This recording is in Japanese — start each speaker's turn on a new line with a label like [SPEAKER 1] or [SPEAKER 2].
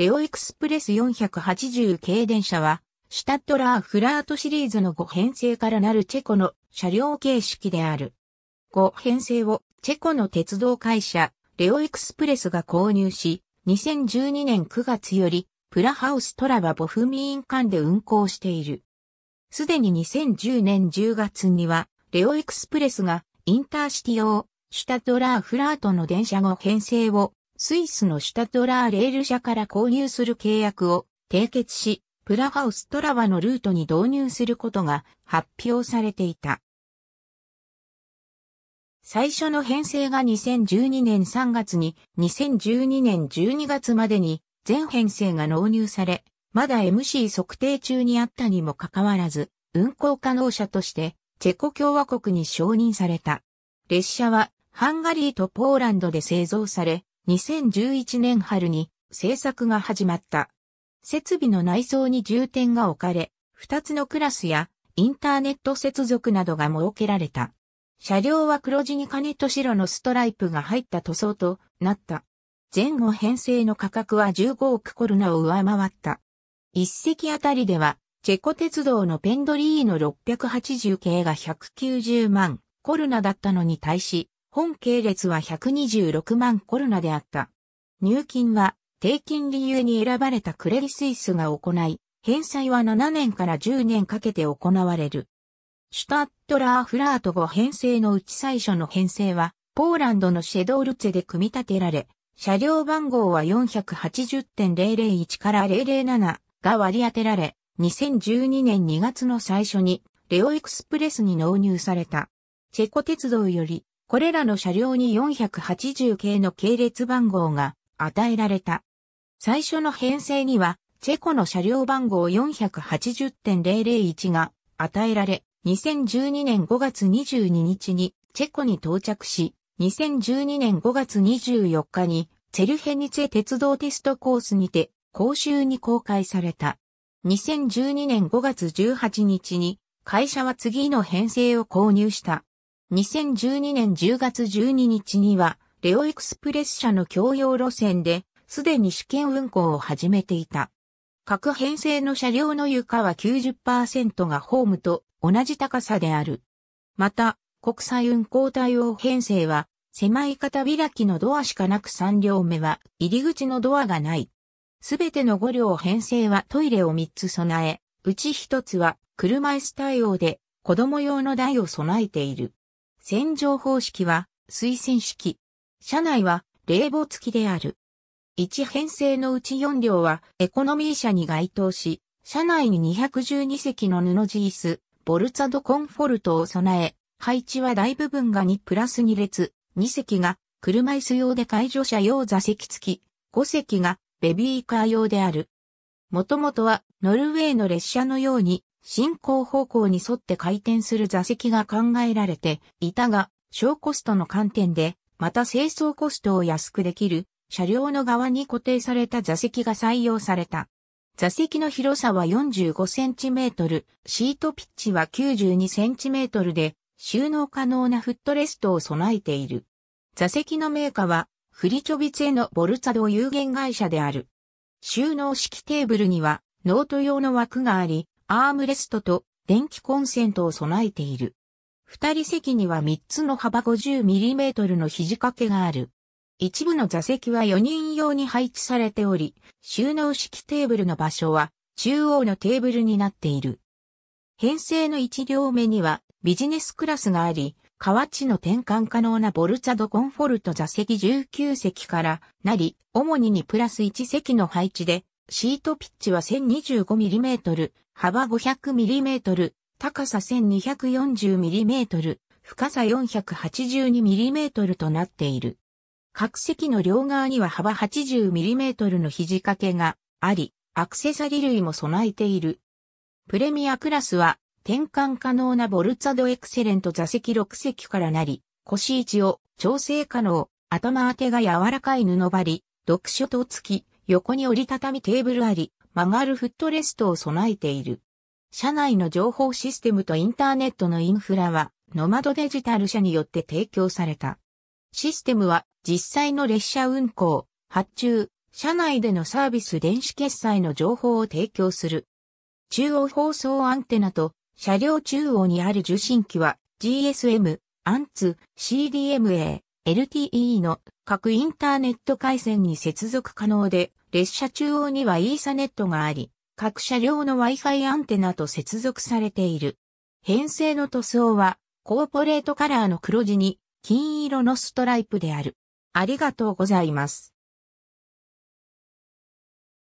[SPEAKER 1] レオエクスプレス480系電車は、シュタッドラーフラートシリーズの5編成からなるチェコの車両形式である。5編成をチェコの鉄道会社、レオエクスプレスが購入し、2012年9月より、プラハウストラバボフミーン間で運行している。すでに2010年10月には、レオエクスプレスがインターシティ用、シュタッドラーフラートの電車5編成をスイスのシュタドラーレール社から購入する契約を締結し、プラハウストラバのルートに導入することが発表されていた。最初の編成が2012年3月に2012年12月までに全編成が納入され、まだ MC 測定中にあったにもかかわらず、運行可能車としてチェコ共和国に承認された。列車はハンガリーとポーランドで製造され、2011年春に制作が始まった。設備の内装に重点が置かれ、2つのクラスやインターネット接続などが設けられた。車両は黒地に金と白のストライプが入った塗装となった。前後編成の価格は15億コルナを上回った。一席あたりでは、チェコ鉄道のペンドリーの680系が190万コルナだったのに対し、本系列は126万コロナであった。入金は低金理由に選ばれたクレディスイスが行い、返済は7年から10年かけて行われる。シュタットラーフラート後編成のうち最初の編成は、ポーランドのシェドールツェで組み立てられ、車両番号は480.001から007が割り当てられ、2012年2月の最初にレオエクスプレスに納入された。チェコ鉄道よりこれらの車両に480系の系列番号が与えられた。最初の編成には、チェコの車両番号480.001が与えられ、2012年5月22日にチェコに到着し、2012年5月24日にツェルヘニツェ鉄道テストコースにて講習に公開された。2012年5月18日に会社は次の編成を購入した。2012年10月12日には、レオエクスプレス社の共用路線で、すでに試験運行を始めていた。各編成の車両の床は90%がホームと同じ高さである。また、国際運行対応編成は、狭い片開きのドアしかなく3両目は入り口のドアがない。すべての5両編成はトイレを3つ備え、うち1つは車椅子対応で子供用の台を備えている。洗浄方式は水洗式。車内は冷房付きである。1編成のうち4両はエコノミー車に該当し、車内に212席の布地椅子、ボルツァドコンフォルトを備え、配置は大部分が2プラス2列、2席が車椅子用で介助者用座席付き、5席がベビーカー用である。もともとはノルウェーの列車のように進行方向に沿って回転する座席が考えられていたが、小コストの観点で、また清掃コストを安くできる、車両の側に固定された座席が採用された。座席の広さは 45cm、シートピッチは 92cm で、収納可能なフットレストを備えている。座席のメーカーは、フリチョビツへのボルツァド有限会社である。収納式テーブルには、ノート用の枠があり、アームレストと電気コンセントを備えている。二人席には3つの幅 50mm の肘掛けがある。一部の座席は4人用に配置されており、収納式テーブルの場所は中央のテーブルになっている。編成の1両目にはビジネスクラスがあり、河内の転換可能なボルツァドコンフォルト座席19席からなり、主ににプラス1席の配置でシートピッチは 1025mm、幅 500mm、高さ 1240mm、深さ 482mm となっている。各席の両側には幅 80mm の肘掛けがあり、アクセサリー類も備えている。プレミアクラスは、転換可能なボルツァドエクセレント座席6席からなり、腰位置を調整可能、頭当てが柔らかい布張り、読書と付き、横に折りたたみテーブルあり、曲がるフットレストを備えている。社内の情報システムとインターネットのインフラは、ノマドデジタル社によって提供された。システムは、実際の列車運行、発注、社内でのサービス電子決済の情報を提供する。中央放送アンテナと、車両中央にある受信機は、GSM、アンツ、CDMA、LTE の各インターネット回線に接続可能で、列車中央にはイーサネットがあり、各車両の Wi-Fi アンテナと接続されている。編成の塗装は、コーポレートカラーの黒地に、金色のストライプである。ありがとうございます。